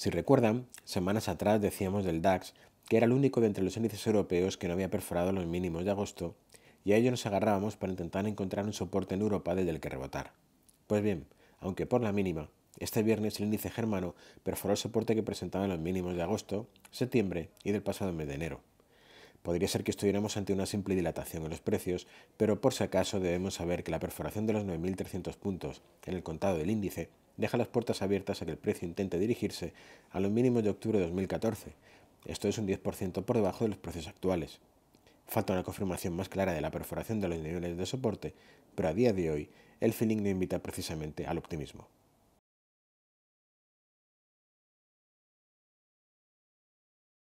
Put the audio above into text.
Si recuerdan, semanas atrás decíamos del DAX que era el único de entre los índices europeos que no había perforado los mínimos de agosto y a ello nos agarrábamos para intentar encontrar un soporte en Europa desde el que rebotar. Pues bien, aunque por la mínima, este viernes el índice germano perforó el soporte que presentaba en los mínimos de agosto, septiembre y del pasado mes de enero. Podría ser que estuviéramos ante una simple dilatación en los precios, pero por si acaso debemos saber que la perforación de los 9.300 puntos en el contado del índice deja las puertas abiertas a que el precio intente dirigirse a los mínimos de octubre de 2014. Esto es un 10% por debajo de los precios actuales. Falta una confirmación más clara de la perforación de los niveles de soporte, pero a día de hoy el feeling no invita precisamente al optimismo.